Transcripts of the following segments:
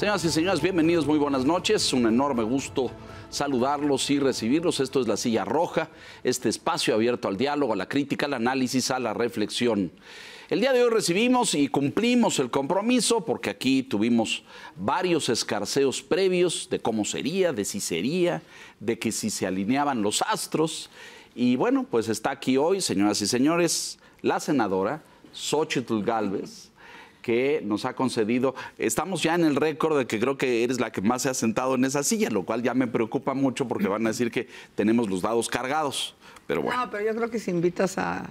Señoras y señores, bienvenidos, muy buenas noches. Un enorme gusto saludarlos y recibirlos. Esto es La Silla Roja, este espacio abierto al diálogo, a la crítica, al análisis, a la reflexión. El día de hoy recibimos y cumplimos el compromiso porque aquí tuvimos varios escarceos previos de cómo sería, de si sería, de que si se alineaban los astros. Y bueno, pues está aquí hoy, señoras y señores, la senadora Xochitl Galvez que nos ha concedido. Estamos ya en el récord de que creo que eres la que más se ha sentado en esa silla, lo cual ya me preocupa mucho porque van a decir que tenemos los dados cargados. Pero bueno. No, pero yo creo que si invitas a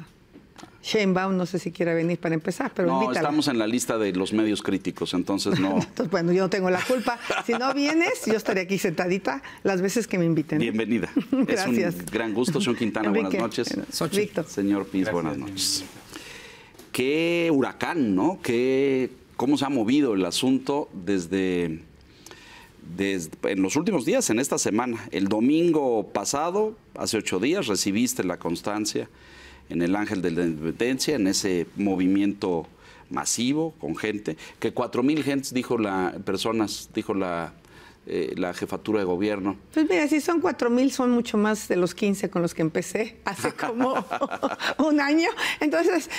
Shane Baum, no sé si quiere venir para empezar, pero No, estamos en la lista de los medios críticos, entonces no. entonces, bueno, yo no tengo la culpa. Si no vienes, yo estaré aquí sentadita las veces que me inviten. Bienvenida. Gracias. Es un gran gusto, señor Quintana, buenas noches. Víctor. Señor Piz, buenas noches qué huracán, ¿no? Qué, cómo se ha movido el asunto desde, en los últimos días, en esta semana. El domingo pasado, hace ocho días, recibiste la constancia en el Ángel de la Independencia, en ese movimiento masivo con gente, que cuatro mil gentes, dijo la, personas, dijo la eh, la jefatura de gobierno? Pues mira, si son 4 mil, son mucho más de los 15 con los que empecé hace como un año. Entonces,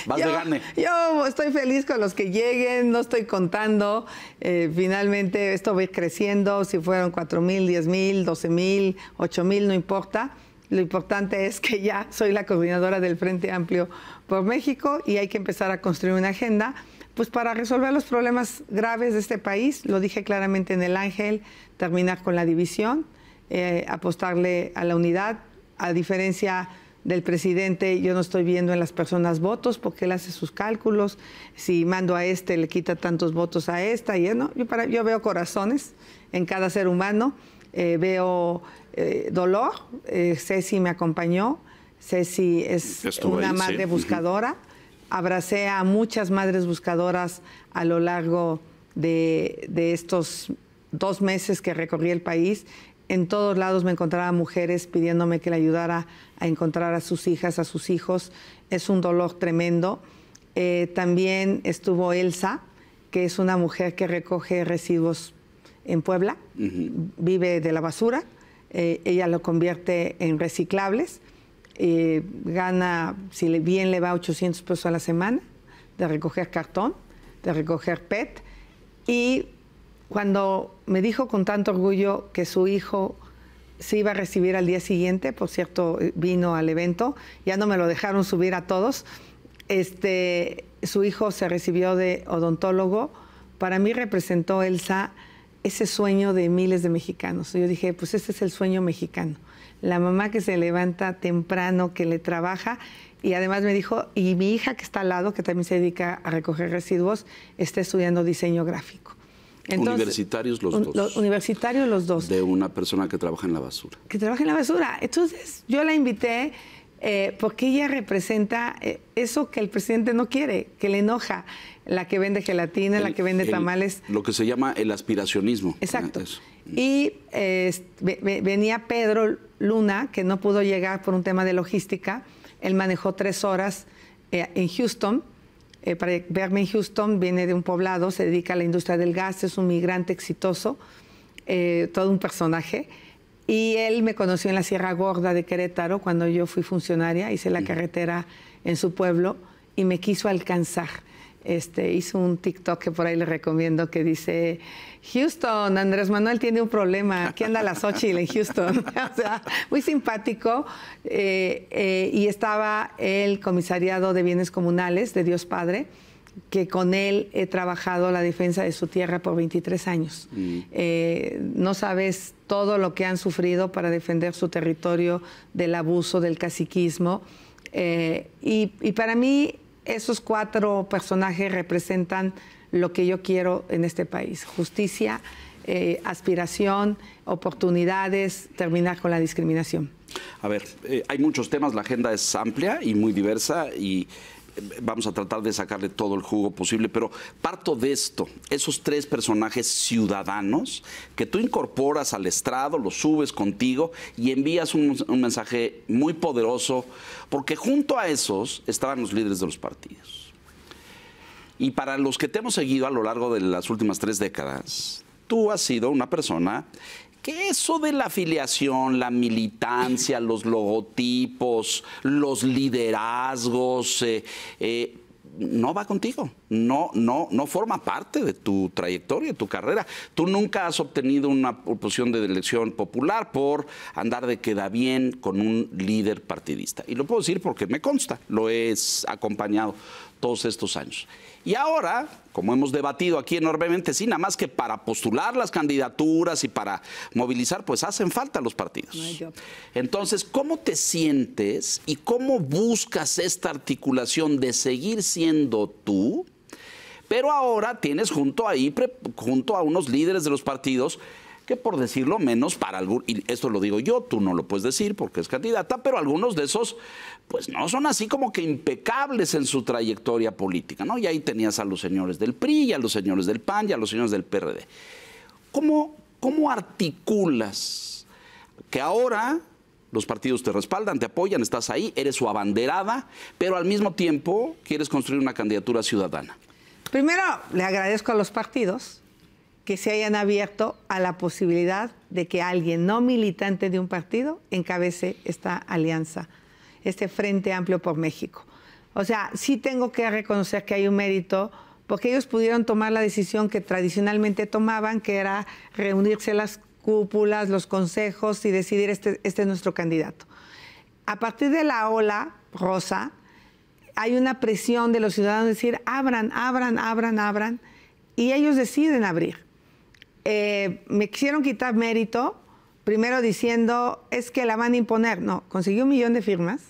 yo, estoy feliz con los que lleguen, no estoy contando. Eh, finalmente, esto va creciendo. Si fueron 4 mil, 10 mil, 12 mil, 8 mil, no importa. Lo importante es que ya soy la coordinadora del Frente Amplio por México y hay que empezar a construir una agenda pues para resolver los problemas graves de este país, lo dije claramente en el Ángel, terminar con la división, eh, apostarle a la unidad, a diferencia del presidente, yo no estoy viendo en las personas votos porque él hace sus cálculos, si mando a este le quita tantos votos a esta y no, yo, yo veo corazones en cada ser humano, eh, veo eh, dolor. dolor, Ceci me acompañó, sé si es una madre buscadora abracé a muchas madres buscadoras a lo largo de, estos dos meses que recorrí el país en todos lados me encontraba mujeres pidiéndome que la ayudara a encontrar a sus hijas, a sus hijos. Es un dolor tremendo. Eh, también estuvo Elsa, que es una mujer que recoge residuos en Puebla, vive de la basura, eh, ella lo convierte en reciclables eh, gana, si bien le va 800 pesos a la semana, de recoger cartón, de recoger PET. Y cuando me dijo con tanto orgullo que su hijo se iba a recibir al día siguiente, por cierto, eh, vino al evento, ya no me lo dejaron subir a todos, este, su hijo se recibió de odontólogo, para mí representó Elsa ese sueño de miles de mexicanos. Yo dije, pues este es el sueño mexicano la mamá que se levanta temprano, que le trabaja. Y además me dijo, y mi hija que está al lado, que también se dedica a recoger residuos, está estudiando diseño gráfico. universitarios los dos. universitarios los dos. De una persona que trabaja en la basura. Que trabaja en la basura. Entonces yo la invité eh, porque ella representa eh, eso que el presidente no quiere, que le enoja. La que vende gelatina, la que vende tamales. Lo que se llama el aspiracionismo. Exacto. y eh, venía Pedro Luna, que no pudo llegar por un tema de logística, él manejó tres horas eh, en Houston. Eh, para verme en Houston, viene de un poblado, se dedica a la industria del gas, es un migrante exitoso, eh, todo un personaje. Y él me conoció en la Sierra Gorda de Querétaro cuando yo fui funcionaria, hice la carretera en su pueblo y me quiso alcanzar. Este, hizo un TikTok que por ahí le recomiendo que dice, Houston, Andrés Manuel tiene un problema, ¿qué anda la Xochitl en Houston. o sea, muy simpático. Eh, eh, y estaba el comisariado de bienes comunales de Dios Padre, que con él he trabajado la defensa de su tierra por 23 años. Mm. Eh, no sabes todo lo que han sufrido para defender su territorio del abuso, del caciquismo. y para mí esos cuatro personajes representan lo que yo quiero en este país, justicia, eh, aspiración, oportunidades, terminar con la discriminación. A ver, eh, hay muchos temas, la agenda es amplia y muy diversa y vamos a tratar de sacarle todo el jugo posible, pero parto de esto, esos tres personajes ciudadanos que tú incorporas al estrado, los subes contigo y envías un, un mensaje muy poderoso, porque junto a esos estaban los líderes de los partidos. Y para los que te hemos seguido a lo largo de las últimas tres décadas, tú has sido una persona que eso de la afiliación, la militancia, los logotipos, los liderazgos, eh, eh, no va contigo, no, no, no forma parte de tu trayectoria, de tu carrera. Tú nunca has obtenido una posición de elección popular por andar de queda bien con un líder partidista. Y lo puedo decir porque me consta, lo he acompañado todos estos años. Y ahora, como hemos debatido aquí enormemente, sí, nada más que para postular las candidaturas y para movilizar, pues hacen falta los partidos. Entonces, ¿cómo te sientes y cómo buscas esta articulación de seguir siendo tú? Pero ahora tienes junto ahí, junto a unos líderes de los partidos, que por decirlo menos, para algún, y esto lo digo yo, tú no lo puedes decir porque es candidata, pero algunos de esos, pues no son así como que impecables en su trayectoria política, ¿no? Y ahí tenías a los señores del PRI, a los señores del PAN, y a los señores del PRD. ¿Cómo, cómo articulas que ahora los partidos te respaldan, te apoyan, estás ahí, eres su abanderada, pero al mismo tiempo quieres construir una candidatura ciudadana. Primero, le agradezco a los partidos que se hayan abierto a la posibilidad de que alguien no militante de un partido encabece esta alianza, este Frente Amplio por México. O sea, sí tengo que reconocer que hay un mérito porque ellos pudieron tomar la decisión que tradicionalmente tomaban, que era reunirse las cúpulas, los consejos y decidir este, este es nuestro candidato. A partir de la ola rosa, hay una presión de los ciudadanos decir, abran, abran, abran, abran, y ellos deciden abrir. Eh, me quisieron quitar mérito, primero diciendo, es que la van a imponer. No, consiguió un millón de firmas.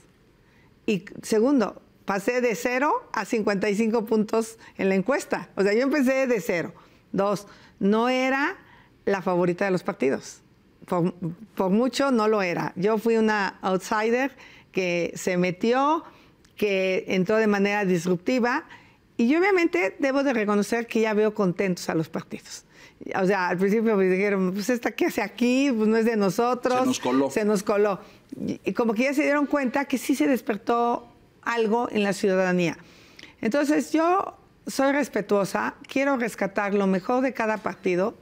Y segundo, pasé de cero a 55 puntos en la encuesta. O sea, yo empecé de cero. Dos, no era la favorita de los partidos. por, mucho no lo era. Yo fui una outsider que se metió, que entró de manera disruptiva y yo obviamente debo de reconocer que ya veo contentos a los partidos. O sea, al principio me dijeron, pues esta que hace aquí, pues no es de nosotros. Se nos coló. Se nos coló. Y como que ya se dieron cuenta que sí se despertó algo en la ciudadanía. Entonces yo soy respetuosa, quiero rescatar lo mejor de cada partido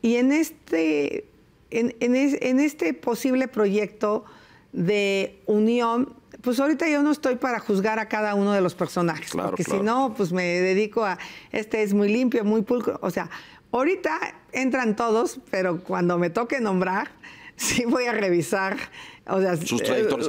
y en este, en, este posible proyecto de unión pues ahorita yo no estoy para juzgar a cada uno de los personajes, porque si no, pues me dedico a, este es muy limpio, muy pulcro, o sea, Ahorita entran todos, pero cuando me toque nombrar, sí voy a revisar o sea, sus eh, trayectorias.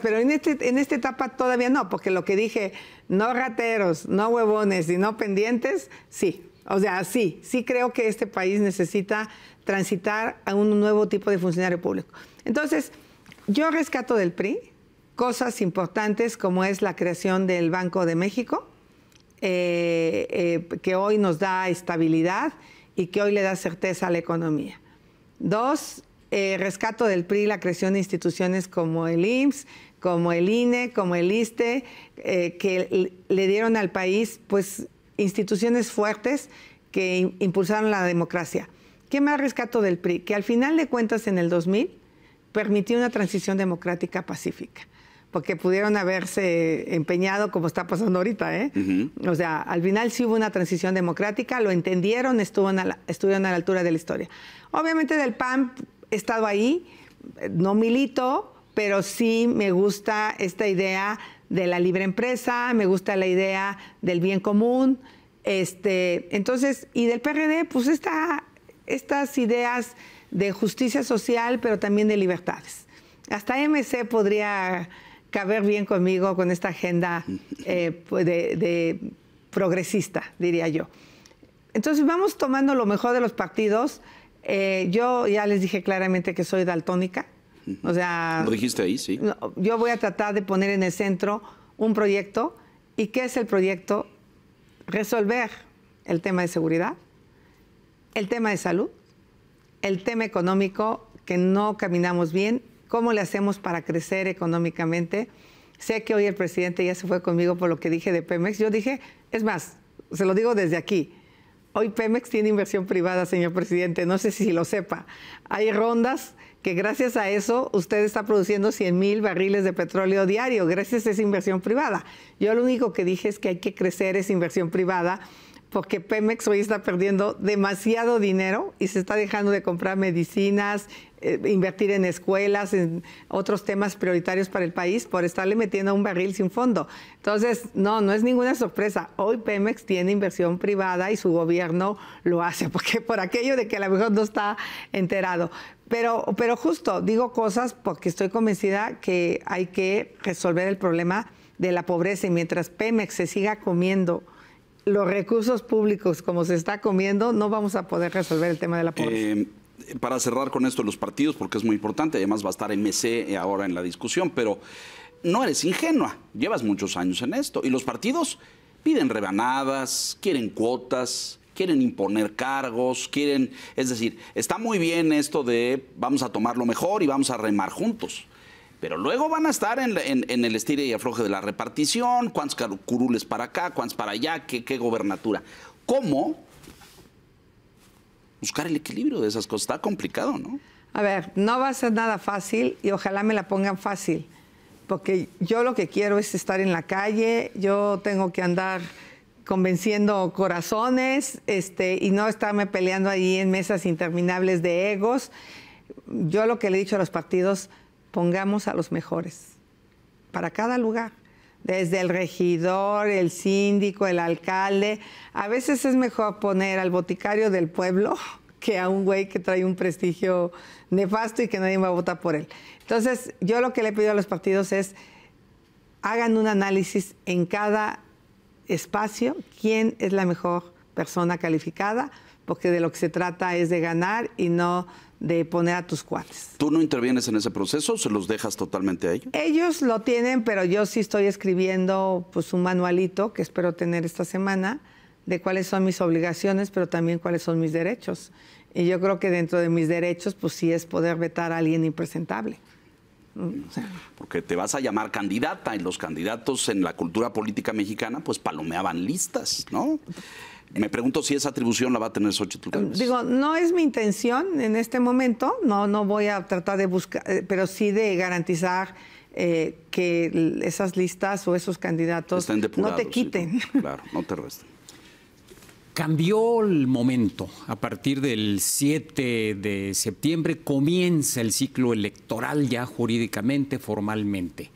pero, pero en, este, en esta etapa todavía no, porque lo que dije, no rateros, no huevones y no pendientes, sí. O sea, sí, sí creo que este país necesita transitar a un nuevo tipo de funcionario público. Entonces, yo rescato del PRI cosas importantes como es la creación del Banco de México, eh, eh, que hoy nos da estabilidad y que hoy le da certeza a la economía. Dos, eh, rescato del PRI la creación de instituciones como el IMSS, como el INE, como el ISTE, que le dieron al país pues, instituciones fuertes que impulsaron la democracia. ¿Qué más rescato del PRI? Que al final de cuentas en el 2000 permitió una transición democrática pacífica porque pudieron haberse empeñado como está pasando ahorita. ¿eh? O sea, al final sí hubo una transición democrática, lo entendieron, estuvieron a la, a la altura de la historia. Obviamente del PAN he estado ahí, no milito, pero sí me gusta esta idea de la libre empresa, me gusta la idea del bien común. Este, entonces, y del PRD, pues estas ideas de justicia social, pero también de libertades. Hasta MC podría caber bien conmigo con esta agenda eh, pues, de, progresista, diría yo. Entonces vamos tomando lo mejor de los partidos. Eh, yo ya les dije claramente que soy daltónica. O sea, lo dijiste ahí, sí. Yo voy a tratar de poner en el centro un proyecto. ¿Y qué es el proyecto? Resolver el tema de seguridad, el tema de salud, el tema económico, que no caminamos bien, cómo le hacemos para crecer económicamente. Sé que hoy el presidente ya se fue conmigo por lo que dije de Pemex. Yo dije, es más, se lo digo desde aquí. Hoy Pemex tiene inversión privada, señor presidente, no sé si lo sepa. Hay rondas que gracias a eso usted está produciendo 100 mil barriles de petróleo diario, gracias a esa inversión privada. Yo lo único que dije es que hay que crecer esa inversión privada porque Pemex hoy está perdiendo demasiado dinero y se está dejando de comprar medicinas, eh, invertir en escuelas, en otros temas prioritarios para el país por estarle metiendo un barril sin fondo. Entonces, no, no es ninguna sorpresa. Hoy Pemex tiene inversión privada y su gobierno lo hace, porque por aquello de que a lo mejor no está enterado. Pero, pero justo digo cosas porque estoy convencida que hay que resolver el problema de la pobreza y mientras Pemex se siga comiendo los recursos públicos como se está comiendo, no vamos a poder resolver el tema de la pobreza. Eh, para cerrar con esto los partidos, porque es muy importante, además va a estar MC eh, ahora en la discusión, pero no eres ingenua, llevas muchos años en esto. Y los partidos piden rebanadas, quieren cuotas, quieren imponer cargos, quieren, es decir, está muy bien esto de vamos a tomar lo mejor y vamos a remar juntos. Pero luego van a estar en, el estilo y afloje de la repartición, cuántos curules para acá, cuántos para allá, qué, gobernatura. ¿Cómo buscar el equilibrio de esas cosas? Está complicado, ¿no? A ver, no va a ser nada fácil y ojalá me la pongan fácil, porque yo lo que quiero es estar en la calle, yo tengo que andar convenciendo corazones este, y no estarme peleando ahí en mesas interminables de egos. Yo lo que le he dicho a los partidos, pongamos a los mejores para cada lugar, desde el regidor, el síndico, el alcalde. A veces es mejor poner al boticario del pueblo que a un güey que trae un prestigio nefasto y que nadie va a votar por él. Entonces, yo lo que le pido a los partidos es, hagan un análisis en cada espacio, quién es la mejor persona calificada, porque de lo que se trata es de ganar y no de poner a tus cuates. ¿Tú no intervienes en ese proceso? ¿Se los dejas totalmente a ellos? Ellos lo tienen, pero yo sí estoy escribiendo pues, un manualito que espero tener esta semana de cuáles son mis obligaciones, pero también cuáles son mis derechos. Y yo creo que dentro de mis derechos, pues sí es poder vetar a alguien impresentable. Mm, Porque te vas a llamar candidata y los candidatos en la cultura política mexicana pues palomeaban listas, ¿no? Me pregunto si esa atribución la va a tener Xochitl Digo, no es mi intención en este momento, no, no voy a tratar de buscar, eh, pero sí de garantizar eh, que esas listas o esos candidatos no te quiten. claro, no te resten. Cambió el momento. A partir del 7 de septiembre comienza el ciclo electoral ya jurídicamente, formalmente.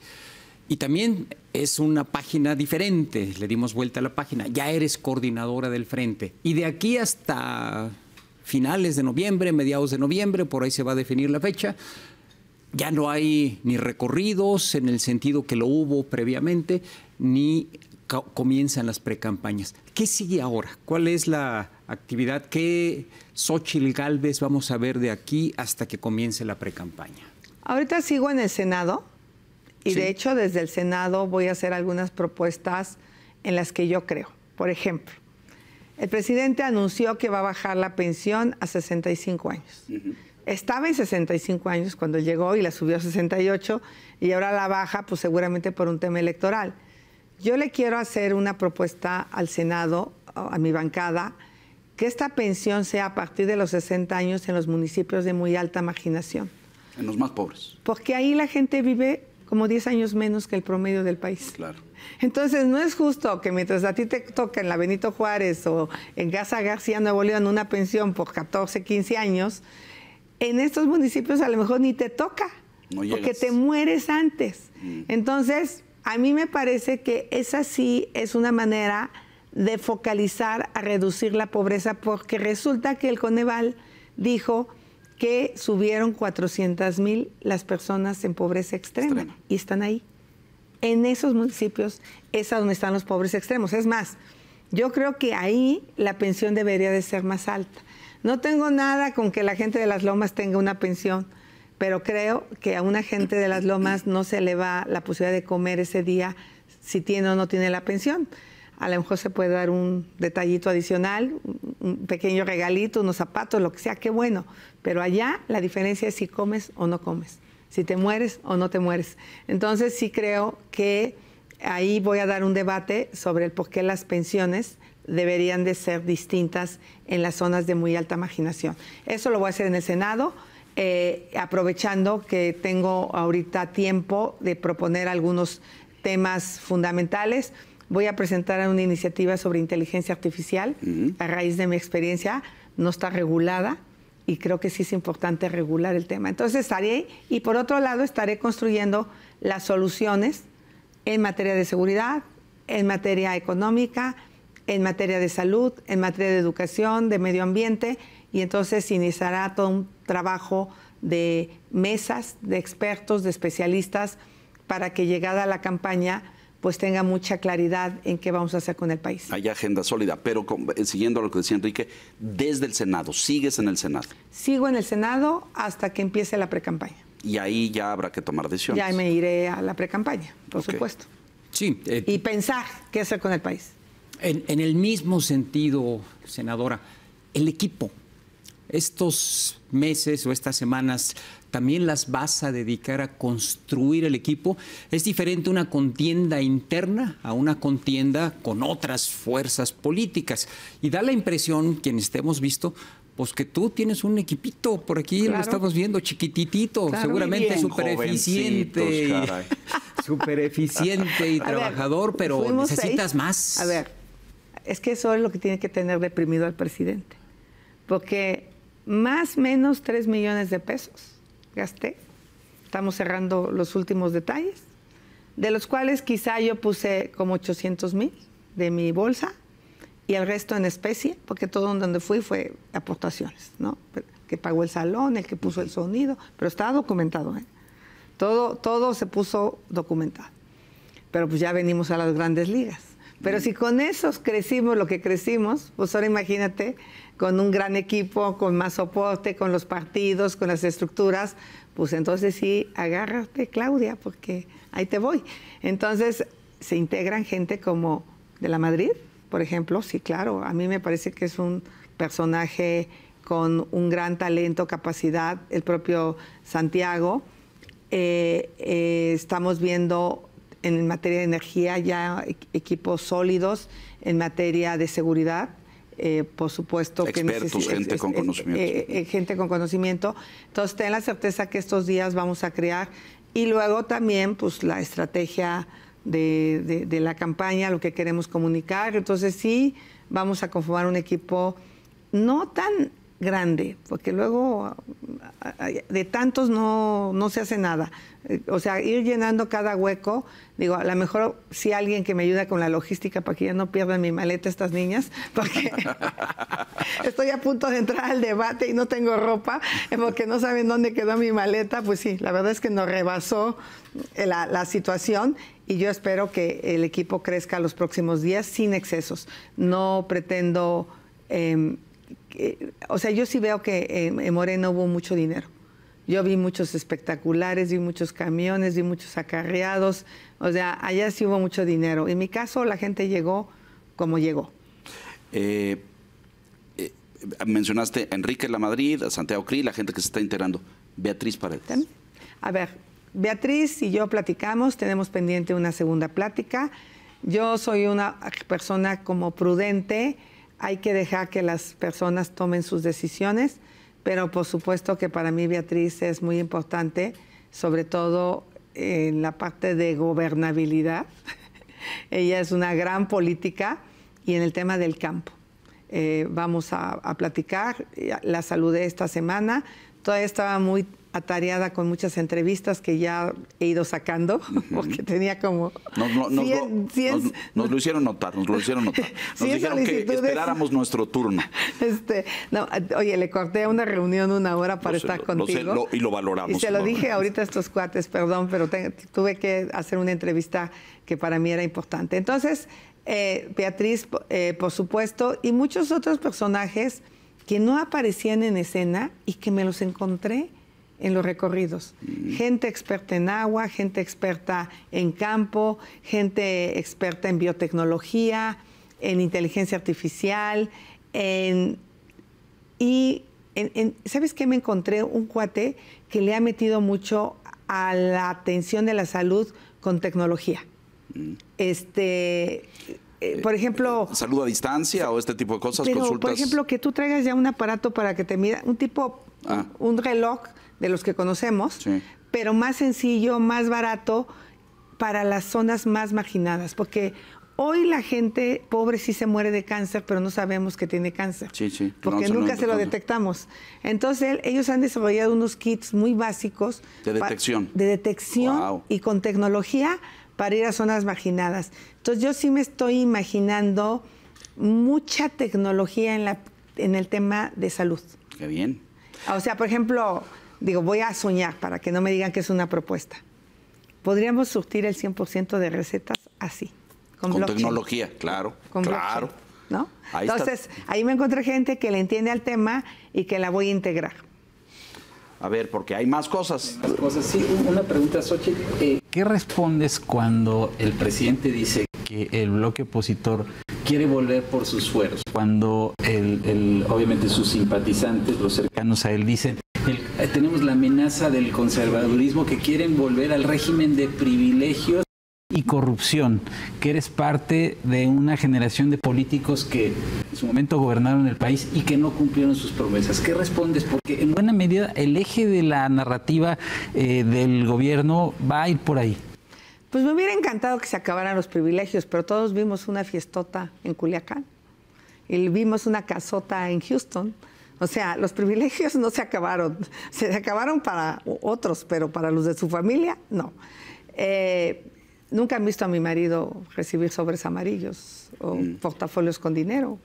Y también es una página diferente, le dimos vuelta a la página, ya eres coordinadora del frente. Y de aquí hasta finales de noviembre, mediados de noviembre, por ahí se va a definir la fecha, ya no hay ni recorridos en el sentido que lo hubo previamente, ni comienzan las precampañas. ¿Qué sigue ahora? ¿Cuál es la actividad? ¿Qué Xochitl Galvez vamos a ver de aquí hasta que comience la precampaña? Ahorita sigo en el Senado y de hecho, desde el Senado voy a hacer algunas propuestas en las que yo creo. Por ejemplo, el presidente anunció que va a bajar la pensión a 65 años. Estaba en 65 años cuando llegó y la subió a 68 y ahora la baja, pues seguramente por un tema electoral. Yo le quiero hacer una propuesta al Senado, a mi bancada, que esta pensión sea a partir de los 60 años en los municipios de muy alta marginación. En los más pobres. Porque ahí la gente vive como 10 años menos que el promedio del país. Claro. Entonces, no es justo que mientras a ti te toca en la Benito Juárez o en Gaza García Nuevo León una pensión por 14, 15 años, en estos municipios a lo mejor ni te toca, porque te mueres antes. Mm. Entonces, a mí me parece que esa sí es una manera de focalizar a reducir la pobreza, porque resulta que el Coneval dijo que subieron 400 mil las personas en pobreza extrema, y están ahí. En esos municipios es a donde están los pobres extremos. Es más, yo creo que ahí la pensión debería de ser más alta. No tengo nada con que la gente de las lomas tenga una pensión, pero creo que a una gente de las lomas no se le va la posibilidad de comer ese día si tiene o no tiene la pensión. A lo mejor se puede dar un detallito adicional, un pequeño regalito, unos zapatos, lo que sea, qué bueno. Pero allá la diferencia es si comes o no comes, si te mueres o no te mueres. Entonces sí creo que ahí voy a dar un debate sobre el por qué las pensiones deberían de ser distintas en las zonas de muy alta marginación. Eso lo voy a hacer en el Senado. Eh, aprovechando que tengo ahorita tiempo de proponer algunos temas fundamentales, voy a presentar una iniciativa sobre inteligencia artificial a raíz de mi experiencia. No está regulada, y creo que sí es importante regular el tema. Entonces estaré, y por otro lado, estaré construyendo las soluciones en materia de seguridad, en materia económica, en materia de salud, en materia de educación, de medio ambiente, y entonces iniciará todo un trabajo de mesas, de expertos, de especialistas, para que llegada la campaña pues tenga mucha claridad en qué vamos a hacer con el país. Hay agenda sólida, pero eh, siguiendo lo que decía Enrique, desde el Senado, ¿sigues en el Senado? Sigo en el Senado hasta que empiece la precampaña. Y ahí ya habrá que tomar decisiones. Ya me iré a la precampaña, por supuesto. Sí. Eh, y pensar qué hacer con el país. en el mismo sentido, senadora, el equipo, estos meses o estas semanas también las vas a dedicar a construir el equipo. Es diferente una contienda interna a una contienda con otras fuerzas políticas. Y da la impresión, quienes te hemos visto, pues que tú tienes un equipito por aquí, lo estamos viendo, chiquititito, seguramente súper eficiente. Súper eficiente y trabajador, pero necesitas más. A ver, es que eso es lo que tiene que tener deprimido al presidente. Porque más menos 3 millones de pesos gasté. Estamos cerrando los últimos detalles, de los cuales quizá yo puse como 800 mil de mi bolsa y el resto en especie, porque todo donde fui fue aportaciones, ¿no? Que pagó el salón, el que puso el sonido, pero estaba documentado, ¿eh? Todo, todo se puso documentado. Pero pues ya venimos a las grandes ligas. Pero mm. si con esos crecimos lo que crecimos, pues ahora imagínate con un gran equipo, con más soporte, con los partidos, con las estructuras, pues entonces sí, agárrate Claudia, porque ahí te voy. Entonces se integran gente como de la Madrid, por ejemplo, sí, claro, a mí me parece que es un personaje con un gran talento, capacidad, el propio Santiago. Eh, eh, estamos viendo en materia de energía ya equipos sólidos, en materia de seguridad, eh, por supuesto que gente con eh, conocimiento. Eh, gente con conocimiento. Entonces, ten la certeza que estos días vamos a crear y luego también pues la estrategia de, de, la campaña, lo que queremos comunicar. Entonces, sí, vamos a conformar un equipo no tan grande, porque luego de tantos no, se hace nada. Eh, o sea, ir llenando cada hueco, digo, a lo mejor si alguien que me ayuda con la logística para que ya no pierdan mi maleta estas niñas, porque estoy a punto de entrar al debate y no tengo ropa, eh, porque no saben dónde quedó mi maleta, pues sí, la verdad es que nos rebasó eh, la, situación y yo espero que el equipo crezca los próximos días sin excesos. No pretendo... Em, eh, o sea, yo sí veo que en, Moreno hubo mucho dinero. Yo vi muchos espectaculares, vi muchos camiones, vi muchos acarreados. O sea, allá sí hubo mucho dinero. En mi caso, la gente llegó como llegó. Eh, eh, mencionaste a Enrique La Madrid, a Santiago Cri, la gente que se está enterando. Beatriz Paredes. A ver, Beatriz y yo platicamos, tenemos pendiente una segunda plática. Yo soy una persona como prudente hay que dejar que las personas tomen sus decisiones, pero por supuesto que para mí Beatriz es muy importante, sobre todo en la parte de gobernabilidad. Ella es una gran política y en el tema del campo. Eh, vamos a, platicar. La saludé esta semana. Todavía estaba muy atareada con muchas entrevistas que ya he ido sacando, porque tenía como... Nos, lo, hicieron notar, nos lo hicieron notar. Nos dijeron que esperáramos nuestro turno. Este, oye, le corté una reunión una hora para estar sé, contigo. y lo valoramos. Y se lo dije ahorita a estos cuates, perdón, pero tuve que hacer una entrevista que para mí era importante. Entonces, eh, Beatriz, eh, por supuesto, y muchos otros personajes que no aparecían en escena y que me los encontré en los recorridos. Mm. Gente experta en agua, gente experta en campo, gente experta en biotecnología, en inteligencia artificial, en... Y, ¿sabes qué? Me encontré un cuate que le ha metido mucho a la atención de la salud con tecnología. Este, eh, por eh, ejemplo... Eh, salud a distancia o este tipo de cosas? por ejemplo, que tú traigas ya un aparato para que te mida, un tipo, ah. un reloj de los que conocemos, pero más sencillo, más barato para las zonas más marginadas, porque Hoy la gente pobre sí se muere de cáncer, pero no sabemos que tiene cáncer. Sí, sí. Porque nunca se lo detectamos. Entonces ellos han desarrollado unos kits muy básicos. De detección. De detección y con tecnología para ir a zonas marginadas. Entonces yo sí me estoy imaginando mucha tecnología en, la, en el tema de salud. Qué bien. O sea, por ejemplo, digo, voy a soñar para que no me digan que es una propuesta. Podríamos surtir el 100% de recetas así. Con, tecnología, claro. claro. ¿no? Entonces, ahí me encontré gente que le entiende al tema y que la voy a integrar. A ver, porque hay más cosas. cosas. Sí, una pregunta, Sochi. Eh, ¿Qué respondes cuando el presidente dice que el bloque opositor quiere volver por sus fueros? Cuando el, obviamente sus simpatizantes, los cercanos a él, dicen eh, tenemos la amenaza del conservadurismo que quieren volver al régimen de privilegios y corrupción, que eres parte de una generación de políticos que en su momento gobernaron el país y que no cumplieron sus promesas. ¿Qué respondes? Porque en buena medida el eje de la narrativa eh, del gobierno va a ir por ahí. Pues me hubiera encantado que se acabaran los privilegios, pero todos vimos una fiestota en Culiacán y vimos una casota en Houston. O sea, los privilegios no se acabaron, se acabaron para otros, pero para los de su familia no. Eh, Nunca han visto a mi marido recibir sobres amarillos o mm. portafolios con dinero.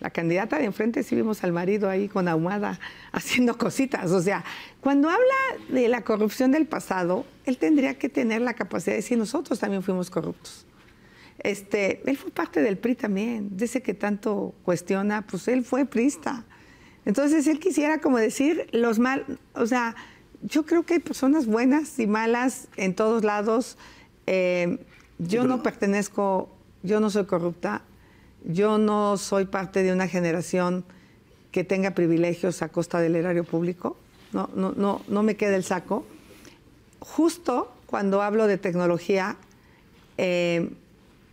La candidata de enfrente sí vimos al marido ahí con ahumada haciendo cositas. O sea, cuando habla de la corrupción del pasado, él tendría que tener la capacidad de decir nosotros también fuimos corruptos. Este, él fue parte del PRI también. Dice que tanto cuestiona, pues él fue prista. Entonces él quisiera como decir los mal, o sea, yo creo que hay personas buenas y malas en todos lados. Eh, yo no pertenezco, yo no soy corrupta, yo no soy parte de una generación que tenga privilegios a costa del erario público, no, no, no, no me queda el saco. Justo cuando hablo de tecnología, eh,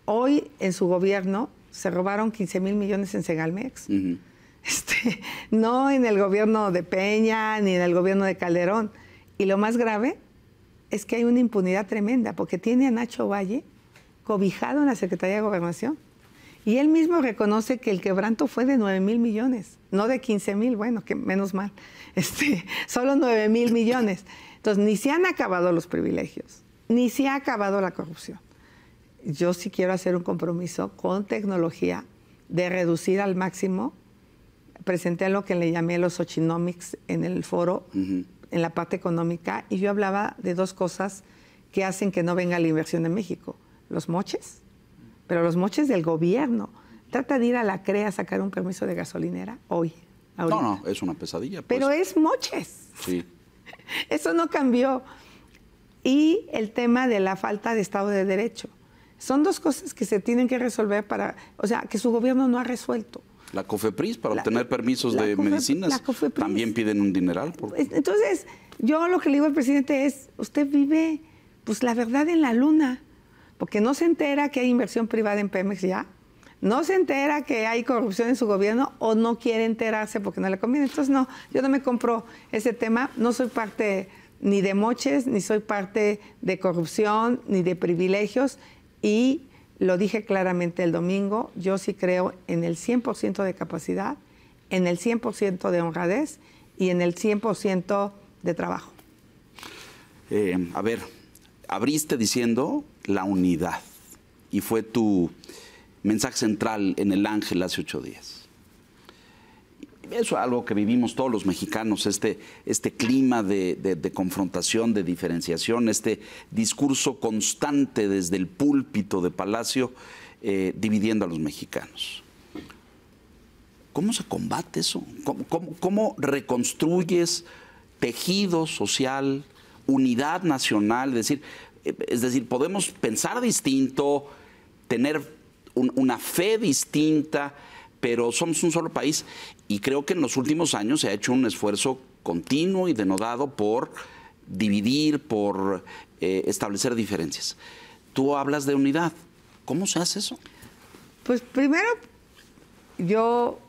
hoy en su gobierno se robaron 15 mil millones en Segalmex. Este, no en el gobierno de Peña ni en el gobierno de Calderón. Y lo más grave es que hay una impunidad tremenda, porque tiene a Nacho Valle cobijado en la Secretaría de Gobernación. Y él mismo reconoce que el quebranto fue de 9 mil millones, no de 15 mil, bueno, que menos mal, este, solo 9 mil millones. Entonces, ni se han acabado los privilegios, ni se ha acabado la corrupción. Yo sí quiero hacer un compromiso con tecnología de reducir al máximo. Presenté lo que le llamé los ochinomics en el foro en la parte económica y yo hablaba de dos cosas que hacen que no venga la inversión de México. Los moches, pero los moches del gobierno. Trata de ir a la CREA a sacar un permiso de gasolinera hoy. No, no, es una pesadilla. Pues. Pero es moches. Sí. Eso no cambió. Y el tema de la falta de Estado de Derecho. Son dos cosas que se tienen que resolver para, o sea, que su gobierno no ha resuelto. La COFEPRIS para obtener permisos de medicinas también piden un dineral. Pues, entonces, yo lo que le digo al presidente es, usted vive, pues la verdad en la luna, porque no se entera que hay inversión privada en Pemex ya, no se entera que hay corrupción en su gobierno o no quiere enterarse porque no le conviene. Entonces, no, yo no me compro ese tema, no soy parte ni de moches, ni soy parte de corrupción, ni de privilegios y lo dije claramente el domingo, yo sí creo en el 100% de capacidad, en el 100% de honradez y en el 100% de trabajo. Eh, a ver, abriste diciendo la unidad y fue tu mensaje central en el ángel hace ocho días eso es algo que vivimos todos los mexicanos, este, este clima de, confrontación, de diferenciación, este discurso constante desde el púlpito de Palacio, eh, dividiendo a los mexicanos. ¿Cómo se combate eso? ¿Cómo, reconstruyes tejido social, unidad nacional? Es decir, eh, es decir podemos pensar distinto, tener una fe distinta, pero somos un solo país y creo que en los últimos años se ha hecho un esfuerzo continuo y denodado por dividir, por eh, establecer diferencias. Tú hablas de unidad. ¿Cómo se hace eso? Pues primero, yo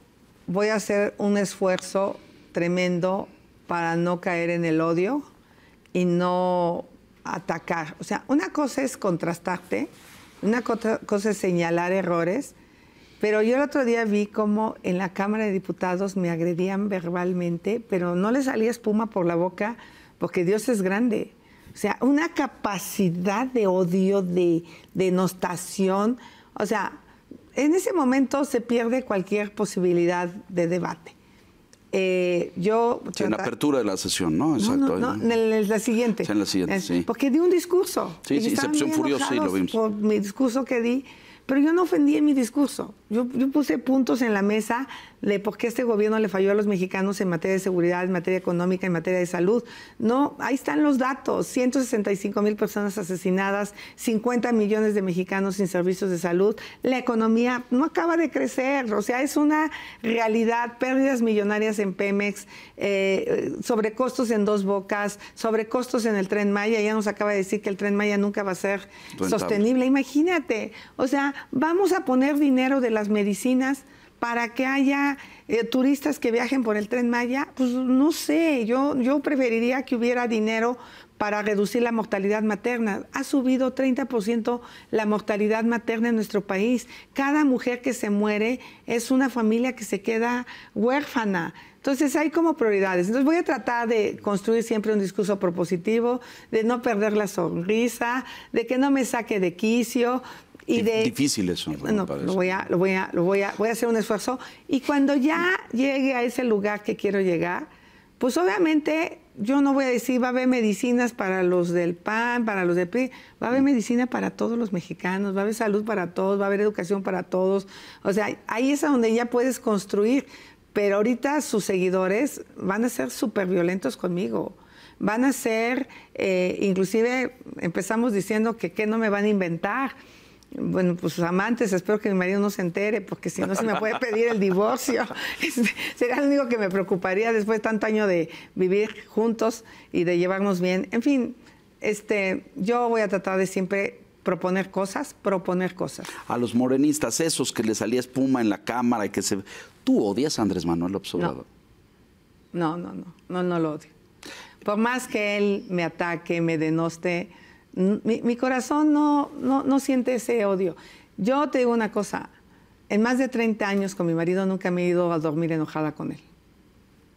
voy a hacer un esfuerzo tremendo para no caer en el odio y no atacar. O sea, una cosa es contrastarte, una cosa es señalar errores pero yo el otro día vi cómo en la Cámara de Diputados me agredían verbalmente, pero no le salía espuma por la boca porque Dios es grande. O sea, una capacidad de odio, de denostación. O sea, en ese momento se pierde cualquier posibilidad de debate. Eh, yo. en la apertura de la sesión, ¿no? Exacto. No, en la siguiente. en la siguiente, sí. Porque di un discurso. Sí, sí, se furiosa y lo vimos. Por mi discurso que di pero yo no ofendí en mi discurso. Yo, yo puse puntos en la mesa de por qué este gobierno le falló a los mexicanos en materia de seguridad, en materia económica, en materia de salud. No, ahí están los datos. 165 mil personas asesinadas, 50 millones de mexicanos sin servicios de salud. La economía no acaba de crecer, o sea, es una realidad. Pérdidas millonarias en Pemex, eh, sobrecostos en dos bocas, sobrecostos en el tren Maya. Ya nos acaba de decir que el tren Maya nunca va a ser sostenible. Imagínate, o sea, vamos a poner dinero de las medicinas para que haya eh, turistas que viajen por el tren Maya, pues no sé, yo, yo preferiría que hubiera dinero para reducir la mortalidad materna. Ha subido 30% la mortalidad materna en nuestro país. Cada mujer que se muere es una familia que se queda huérfana. Entonces hay como prioridades. Entonces voy a tratar de construir siempre un discurso propositivo, de no perder la sonrisa, de que no me saque de quicio, y de, Difícil eso. No, lo voy a, lo voy a, lo voy a, voy a hacer un esfuerzo. Y cuando ya llegue a ese lugar que quiero llegar, pues obviamente yo no voy a decir va a haber medicinas para los del PAN, para los del PRI, va a haber mm. medicina para todos los mexicanos, va a haber salud para todos, va a haber educación para todos. O sea, ahí es donde ya puedes construir, pero ahorita sus seguidores van a ser súper violentos conmigo. Van a ser, eh, inclusive empezamos diciendo que qué no me van a inventar bueno, pues amantes, espero que mi marido no se entere, porque si no se me puede pedir el divorcio. Será sería lo único que me preocuparía después de tanto año de vivir juntos y de llevarnos bien. En fin, este, yo voy a tratar de siempre proponer cosas, proponer cosas. A los morenistas, esos que le salía espuma en la cámara y que se... ¿Tú odias a Andrés Manuel López no, no, no, no, no lo odio. Por más que él me ataque, me denoste, mi, corazón no, siente ese odio. Yo te digo una cosa, en más de 30 años con mi marido nunca me he ido a dormir enojada con él.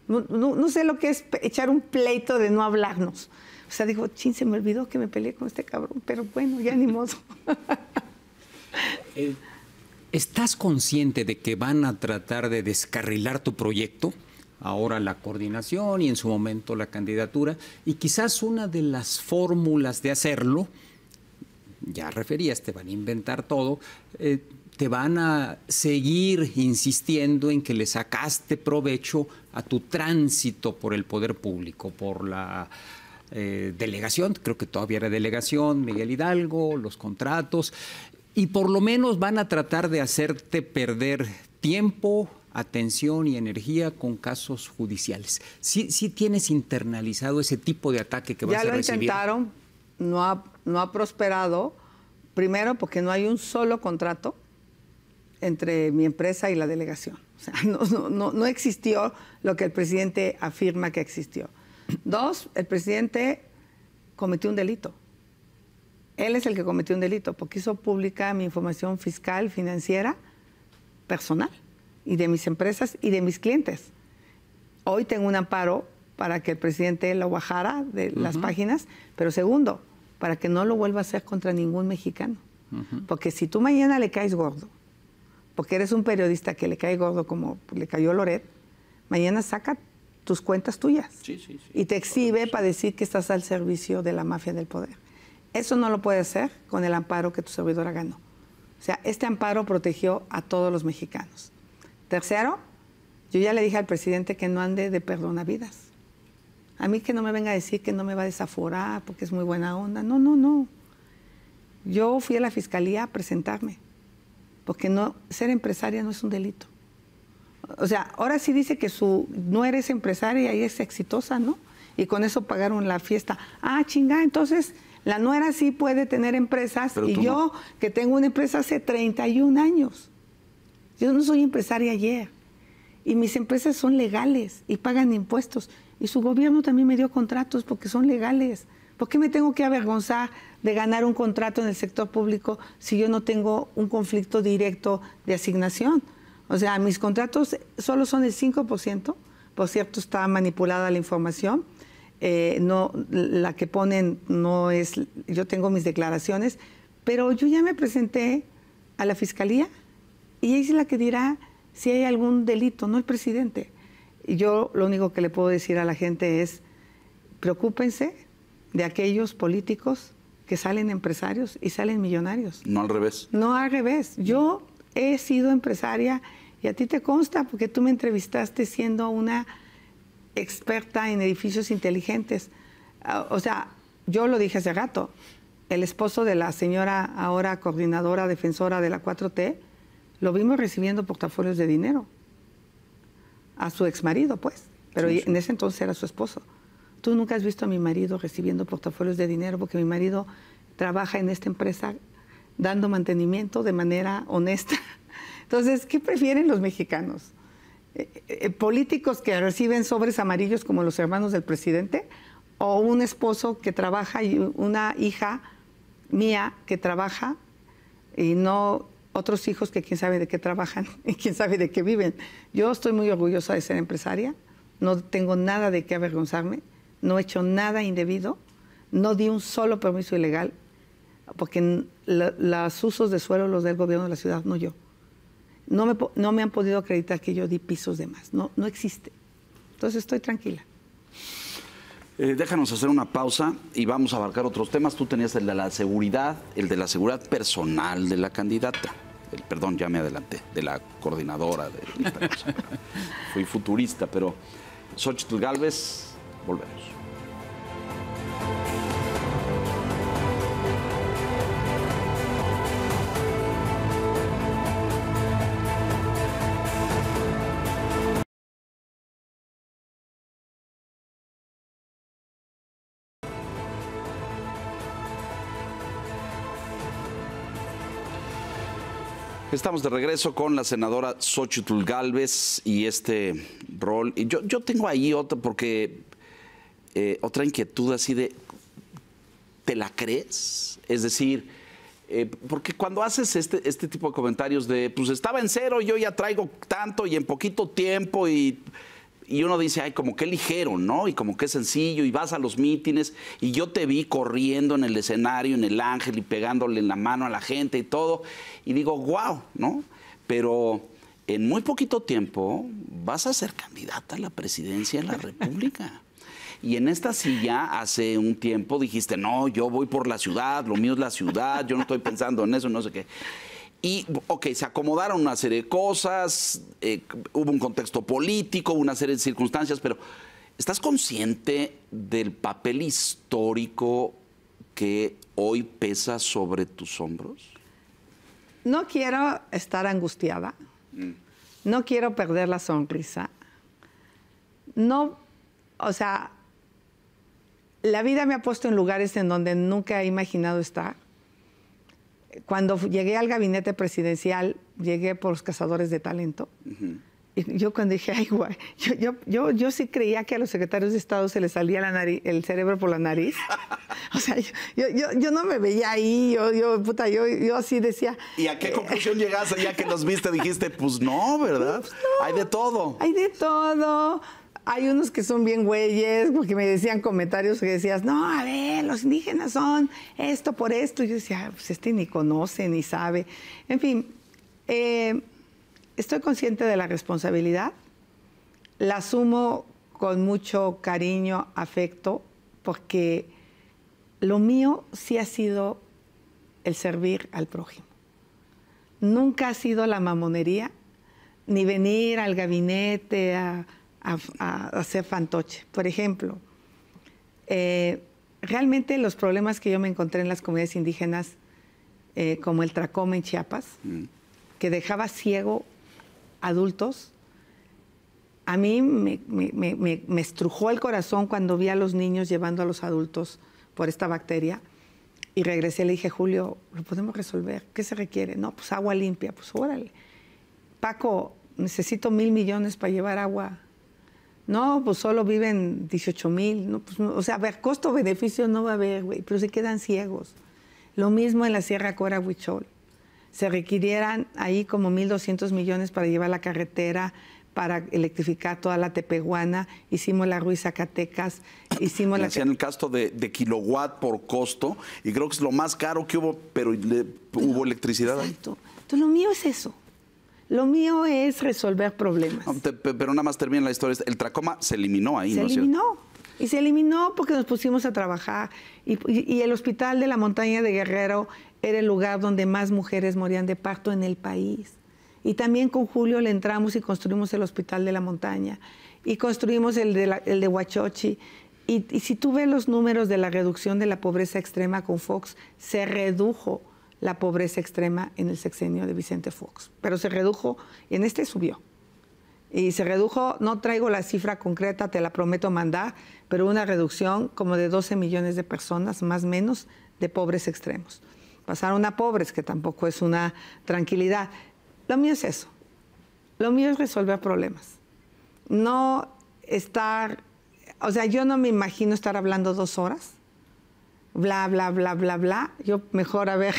No, sé lo que es echar un pleito de no hablarnos. O sea, digo, chin, se me olvidó que me peleé con este cabrón, pero bueno, ya ni modo. Eh, ¿Estás consciente de que van a tratar de descarrilar tu proyecto? ahora la coordinación y en su momento la candidatura. Y quizás una de las fórmulas de hacerlo, ya referías, te van a inventar todo, eh, te van a seguir insistiendo en que le sacaste provecho a tu tránsito por el poder público, por la eh, delegación, creo que todavía era delegación, Miguel Hidalgo, los contratos, y por lo menos van a tratar de hacerte perder tiempo, atención y energía con casos judiciales. Si tienes internalizado ese tipo de ataque que vas a recibir? Ya lo intentaron, no ha, no ha prosperado. Primero, porque no hay un solo contrato entre mi empresa y la delegación. O sea, no existió lo que el presidente afirma que existió. Dos, el presidente cometió un delito. Él es el que cometió un delito porque hizo pública mi información fiscal, financiera, personal y de mis empresas y de mis clientes. Hoy tengo un amparo para que el presidente lo bajara de las páginas, pero segundo, para que no lo vuelva a hacer contra ningún mexicano. Porque si tú mañana le caes gordo, porque eres un periodista que le cae gordo como le cayó Loret, mañana saca tus cuentas tuyas y te exhibe para decir que estás al servicio de la mafia del poder. Eso no lo puede hacer con el amparo que tu servidora ganó. O sea, este amparo protegió a todos los mexicanos. Tercero, yo ya le dije al presidente que no ande de perdonavidas. A mí que no me venga a decir que no me va a desaforar porque es muy buena onda. No, no, no. Yo fui a la fiscalía a presentarme, porque no ser empresaria no es un delito. O sea, ahora sí dice que su no es empresaria y es exitosa, ¿no? Y con eso pagaron la fiesta. Ah, chinga, entonces la nuera sí puede tener empresas y yo que tengo una empresa hace 31 años. Yo no soy empresaria ayer. Y mis empresas son legales y pagan impuestos. Y su gobierno también me dio contratos porque son legales. ¿Por qué me tengo que avergonzar de ganar un contrato en el sector público si yo no tengo un conflicto directo de asignación? O sea, mis contratos solo son el 5%. Por cierto, está manipulada la información. Eh, no, la que ponen no es, yo tengo mis declaraciones, pero yo ya me presenté a la fiscalía y ella es la que dirá si hay algún delito, no el presidente. Y Yo lo único que le puedo decir a la gente es, preocúpense de aquellos políticos que salen empresarios y salen millonarios. No al revés. No al revés. Yo he sido empresaria y a ti te consta porque tú me entrevistaste siendo una experta en edificios inteligentes. Ah, o sea, yo lo dije hace rato, el esposo de la señora ahora coordinadora defensora de la 4T lo vimos recibiendo portafolios de dinero a su exmarido, pues, pero en ese entonces era su esposo. Tú nunca has visto a mi marido recibiendo portafolios de dinero porque mi marido trabaja en esta empresa dando mantenimiento de manera honesta. Entonces, ¿qué prefieren los mexicanos? Eh, eh, ¿Políticos que reciben sobres amarillos como los hermanos del presidente? ¿O un esposo que trabaja y una hija mía que trabaja y no otros hijos que quién sabe de qué trabajan y quién sabe de qué viven. Yo estoy muy orgullosa de ser empresaria, no tengo nada de qué avergonzarme, no he hecho nada indebido, no di un solo permiso ilegal, porque los usos de suelo los del gobierno de la ciudad, no yo. No me, no me han podido acreditar que yo di pisos de más, no, no existe. Entonces estoy tranquila. Eh, déjanos hacer una pausa y vamos a abarcar otros temas. Tú tenías el de la seguridad, el de la seguridad personal de la candidata. El, perdón, ya me adelanté, de la coordinadora. De, Fui futurista, pero Xochitl Galvez, volvemos. Estamos de regreso con la senadora Xochitl Galvez y este rol. Y yo, yo tengo ahí otra, porque eh, otra inquietud así de. ¿Te la crees? Es decir, eh, porque cuando haces este, este tipo de comentarios de pues estaba en cero, yo ya traigo tanto y en poquito tiempo y y uno dice, ay, como qué ligero, ¿no? Y como qué sencillo, y vas a los mítines, y yo te vi corriendo en el escenario, en el ángel, y pegándole en la mano a la gente y todo, y digo, wow, ¿no? Pero en muy poquito tiempo vas a ser candidata a la presidencia de la República. Y en esta silla hace un tiempo dijiste, no, yo voy por la ciudad, lo mío es la ciudad, yo no estoy pensando en eso, no sé qué. Y, ok, se acomodaron una serie de cosas, eh, hubo un contexto político, una serie de circunstancias, pero ¿estás consciente del papel histórico que hoy pesa sobre tus hombros? No quiero estar angustiada, mm. no quiero perder la sonrisa, no, o sea, la vida me ha puesto en lugares en donde nunca he imaginado estar cuando llegué al gabinete presidencial, llegué por los cazadores de talento. Y yo cuando dije, ay, guay, yo, yo, yo, sí creía que a los secretarios de Estado se les salía la el cerebro por la nariz. o sea, yo, no me veía ahí, yo, yo, puta, yo, yo así decía. ¿Y a qué eh, conclusión llegaste ya que los viste? Dijiste, pues no, ¿verdad? Pues hay de todo. Hay de todo. Hay unos que son bien güeyes, porque me decían comentarios que decías, no, a ver, los indígenas son esto por esto. Y yo decía, pues este ni conoce, ni sabe. En fin, eh, estoy consciente de la responsabilidad, la asumo con mucho cariño, afecto, porque lo mío sí ha sido el servir al prójimo. Nunca ha sido la mamonería, ni venir al gabinete a a, hacer fantoche. Por ejemplo, eh, realmente los problemas que yo me encontré en las comunidades indígenas, eh, como el tracoma en Chiapas, mm. que dejaba ciego adultos, a mí me, me, estrujó el corazón cuando vi a los niños llevando a los adultos por esta bacteria. Y regresé y le dije, Julio, lo podemos resolver. ¿Qué se requiere? No, pues agua limpia. Pues órale. Paco, necesito mil millones para llevar agua no, pues solo viven 18 mil. Pues no, o sea, a ver, costo-beneficio no va a haber, güey, pero se quedan ciegos. Lo mismo en la Sierra Cora Huichol. Se requirieran ahí como 1.200 millones para llevar la carretera, para electrificar toda la Tepehuana. Hicimos la Ruiz Zacatecas, hicimos la... Hacían el gasto de, kilowatt por costo y creo que es lo más caro que hubo, pero le, hubo electricidad. Exacto. Entonces lo mío es eso. Lo mío es resolver problemas. pero nada más termina la historia. El tracoma se eliminó ahí, se ¿no? Se eliminó. Y se eliminó porque nos pusimos a trabajar. Y, el hospital de la montaña de Guerrero era el lugar donde más mujeres morían de parto en el país. Y también con Julio le entramos y construimos el hospital de la montaña. Y construimos el de, Huachochi. Y, y si tú ves los números de la reducción de la pobreza extrema con Fox, se redujo la pobreza extrema en el sexenio de Vicente Fox. Pero se redujo, y en este subió. Y se redujo, no traigo la cifra concreta, te la prometo mandar, pero una reducción como de 12 millones de personas, más o menos, de pobres extremos. Pasaron a pobres, que tampoco es una tranquilidad. Lo mío es eso. Lo mío es resolver problemas. No estar, o sea, yo no me imagino estar hablando dos horas bla, bla, bla, bla, bla. Yo mejor, a ver,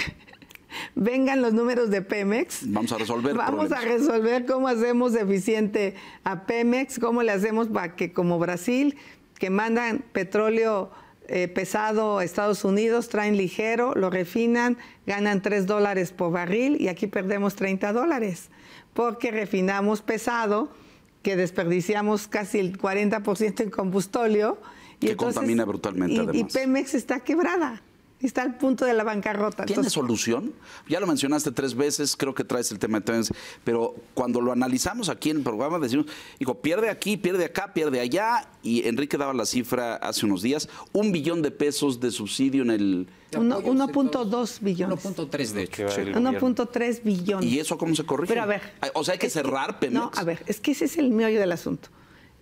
vengan los números de Pemex. Vamos a resolver. Vamos a resolver cómo hacemos eficiente a Pemex, cómo le hacemos para que como Brasil, que mandan petróleo eh, pesado a Estados Unidos, traen ligero, lo refinan, ganan 3 dólares por barril y aquí perdemos 30 dólares, porque refinamos pesado, que desperdiciamos casi el 40% en combustóleo. Y que contamina brutalmente. además. y Pemex está quebrada. Está al punto de la bancarrota. ¿Tiene solución? Ya lo mencionaste tres veces, creo que traes el tema de pero cuando lo analizamos aquí en el programa decimos, digo, pierde aquí, pierde acá, pierde allá, y Enrique daba la cifra hace unos días, un billón de pesos de subsidio en el... 1.2 billones. 1.3 de hecho. 1.3 billones. ¿Y eso cómo se corrige? Pero a ver. O sea, hay que cerrar No, a ver, es que ese es el meollo del asunto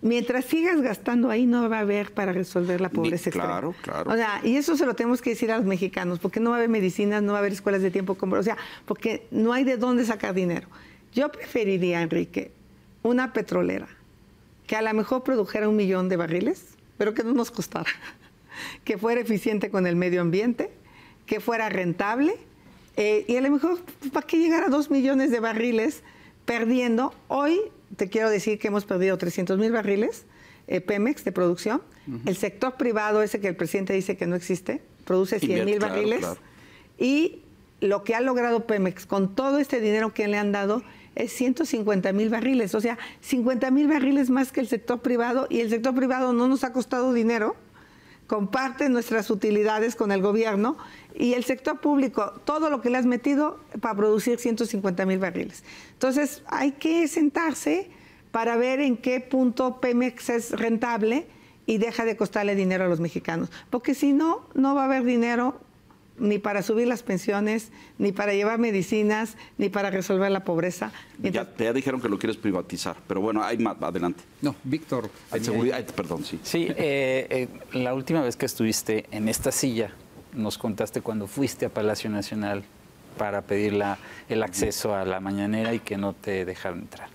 mientras sigas gastando ahí no va a haber para resolver la pobreza Claro, claro. O sea, y eso se lo tenemos que decir a los mexicanos, porque no va a haber medicinas, no va a haber escuelas de tiempo completo, o sea, porque no hay de dónde sacar dinero. Yo preferiría, Enrique, una petrolera que a lo mejor produjera un millón de barriles, pero que no nos costara, que fuera eficiente con el medio ambiente, que fuera rentable, eh, y a lo mejor, ¿para qué llegar a dos millones de barriles perdiendo? Hoy te quiero decir que hemos perdido 300 mil barriles eh, Pemex de producción. El sector privado, ese que el presidente dice que no existe, produce 100 mil barriles. Y lo que ha logrado Pemex con todo este dinero que le han dado es 150 mil barriles, o sea, 50 mil barriles más que el sector privado y el sector privado no nos ha costado dinero, comparte nuestras utilidades con el gobierno y el sector público, todo lo que le has metido para producir 150 mil barriles. Entonces, hay que sentarse para ver en qué punto Pemex es rentable y deja de costarle dinero a los mexicanos. Porque si no, no va a haber dinero ni para subir las pensiones, ni para llevar medicinas, ni para resolver la pobreza. Ya, te dijeron que lo quieres privatizar, pero bueno, hay más, adelante. No, Víctor. seguridad, perdón, sí. Sí, eh, eh, la última vez que estuviste en esta silla, nos contaste cuando fuiste a Palacio Nacional para pedir el acceso a la mañanera y que no te dejaron entrar.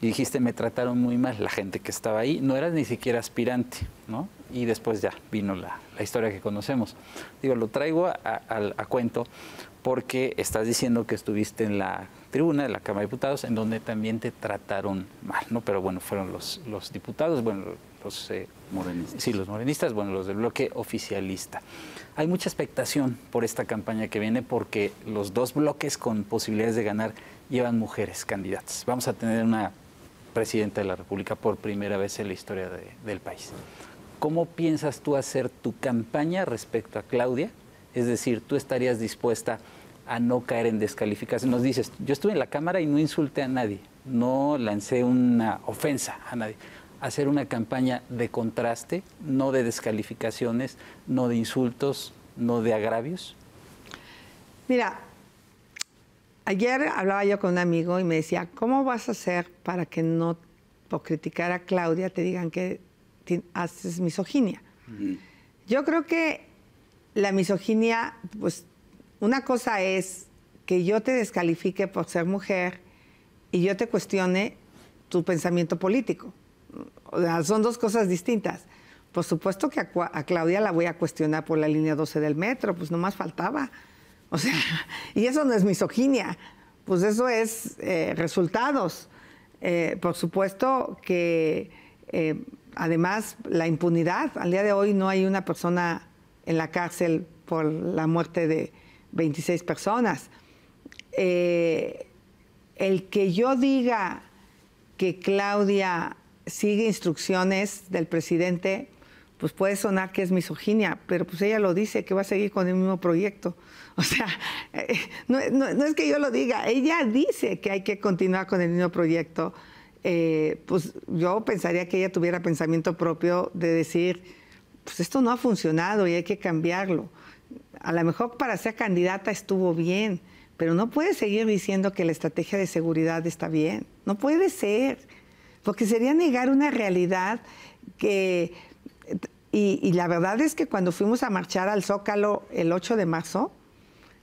Y dijiste, me trataron muy mal la gente que estaba ahí, no eras ni siquiera aspirante, ¿no? Y después ya vino la, historia que conocemos. Digo, lo traigo a, cuento porque estás diciendo que estuviste en la tribuna de la Cámara de Diputados, en donde también te trataron mal, ¿no? Pero bueno, fueron los, los diputados, bueno, los... Eh, morenistas. Sí, los morenistas, bueno, los del bloque oficialista. Hay mucha expectación por esta campaña que viene porque los dos bloques con posibilidades de ganar llevan mujeres candidatas. Vamos a tener una presidenta de la República por primera vez en la historia del país. ¿Cómo piensas tú hacer tu campaña respecto a Claudia? Es decir, ¿tú estarías dispuesta a no caer en descalificación? Nos dices, yo estuve en la Cámara y no insulté a nadie, no lancé una ofensa a nadie hacer una campaña de contraste, no de descalificaciones, no de insultos, no de agravios? Mira, ayer hablaba yo con un amigo y me decía, ¿cómo vas a hacer para que no, por criticar a Claudia, te digan que haces misoginia? Yo creo que la misoginia, pues una cosa es que yo te descalifique por ser mujer y yo te cuestione tu pensamiento político. O sea, son dos cosas distintas. Por supuesto que a, Claudia la voy a cuestionar por la línea 12 del metro, pues no más faltaba. O sea, y eso no es misoginia, pues eso es eh, resultados. Eh, por supuesto que eh, además la impunidad, al día de hoy no hay una persona en la cárcel por la muerte de 26 personas. el que yo diga que Claudia sigue instrucciones del presidente, pues puede sonar que es misoginia, pero pues ella lo dice, que va a seguir con el mismo proyecto. O sea, eh, no, es que yo lo diga, ella dice que hay que continuar con el mismo proyecto. Eh, pues yo pensaría que ella tuviera pensamiento propio de decir, pues esto no ha funcionado y hay que cambiarlo. A lo mejor para ser candidata estuvo bien, pero no puede seguir diciendo que la estrategia de seguridad está bien. No puede ser porque sería negar una realidad que... Y, la verdad es que cuando fuimos a marchar al Zócalo el 8 de marzo,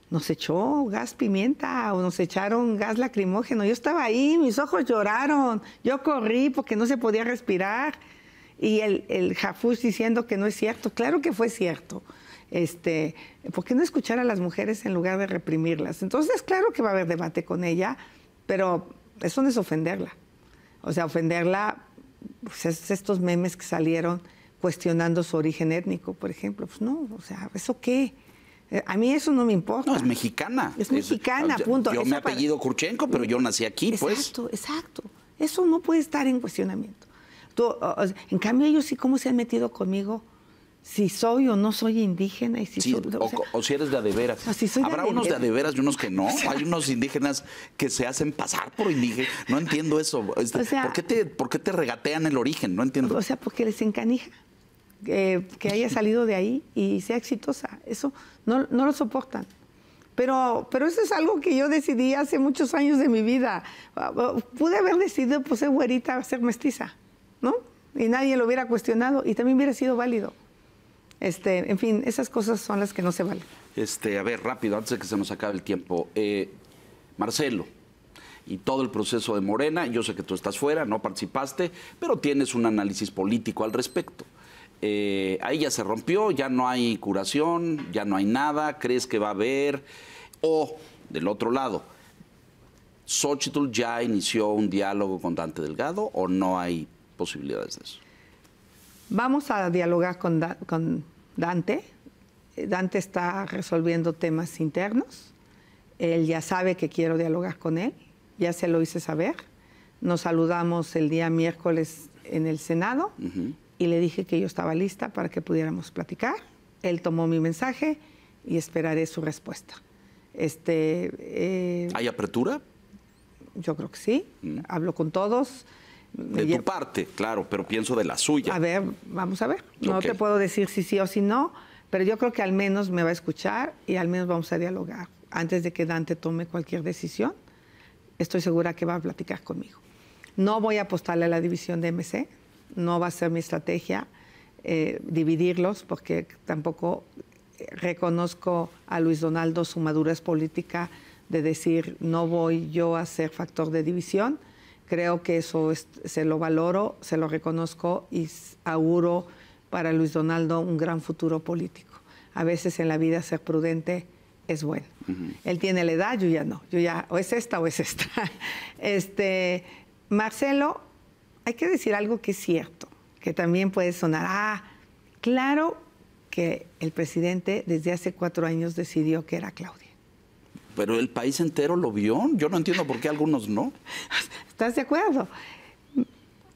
nos echó gas pimienta o nos echaron gas lacrimógeno. Yo estaba ahí, mis ojos lloraron, yo corrí porque no se podía respirar. Y el, el diciendo que no es cierto, claro que fue cierto. Este, ¿Por qué no escuchar a las mujeres en lugar de reprimirlas? Entonces, claro que va a haber debate con ella, pero eso no es ofenderla. O sea, ofenderla, pues es, estos memes que salieron cuestionando su origen étnico, por ejemplo, pues no, o sea, ¿eso qué? Eh, a mí eso no me importa. No, es mexicana. Es mexicana, punto. Yo me me apellido Kurchenko, pero yo nací aquí, exacto, pues. Exacto, exacto. Eso no puede estar en cuestionamiento. en cambio, ellos sí, ¿cómo se han metido conmigo? si soy o no soy indígena y si soy, o, si eres de adeveras. Ah, Habrá unos de adeveras y unos que no. Hay unos indígenas que se hacen pasar por indígenas. No entiendo eso. Este, ¿por, qué te, regatean el origen? No entiendo. O sea, porque les encanija eh, que haya salido de ahí y sea exitosa. Eso no, lo soportan. Pero, pero, eso es algo que yo decidí hace muchos años de mi vida. Ah, ah, pude haber decidido, pues, ser güerita, ser mestiza, ¿no? Y nadie lo hubiera cuestionado y también hubiera sido válido. Este, en fin, esas cosas son las que no se valen. Este, a ver, rápido, antes de que se nos acabe el tiempo. Eh, Marcelo, y todo el proceso de Morena, yo sé que tú estás fuera, no participaste, pero tienes un análisis político al respecto. Eh, ahí ya se rompió, ya no hay curación, ya no hay nada, crees que va a haber. O, del otro lado, ¿Xochitl ya inició un diálogo con Dante Delgado o no hay posibilidades de eso? Vamos a dialogar con, Dante. Dante está resolviendo temas internos. Él ya sabe que quiero dialogar con él. Ya se lo hice saber. Nos saludamos el día miércoles en el Senado y le dije que yo estaba lista para que pudiéramos platicar. Él tomó mi mensaje y esperaré su respuesta. Este, eh, ¿Hay apertura? Yo creo que sí. Mm. Hablo con todos. De tu e- parte, claro, pero pienso de la suya. A ver, vamos a ver. No te puedo decir si sí o si no, pero yo creo que al menos me va a escuchar y al menos vamos a dialogar. Antes de que Dante tome cualquier decisión, estoy segura que va a platicar conmigo. No voy a apostarle a la división de MC, no va a ser mi estrategia eh, dividirlos porque tampoco eh, reconozco a Luis Donaldo su madurez política de decir no voy yo a ser factor de división Creo que eso se lo valoro, se lo reconozco y auguro para Luis Donaldo un gran futuro político. A veces en la vida ser prudente es bueno. Él tiene la edad, yo ya no. Yo ya, o es esta o es esta. este, Marcelo, hay que decir algo que es cierto, que también puede sonar. Ah, claro que el presidente desde hace cuatro años decidió que era Claudia pero el país entero lo vio. Yo no entiendo por qué algunos no. ¿Estás de acuerdo?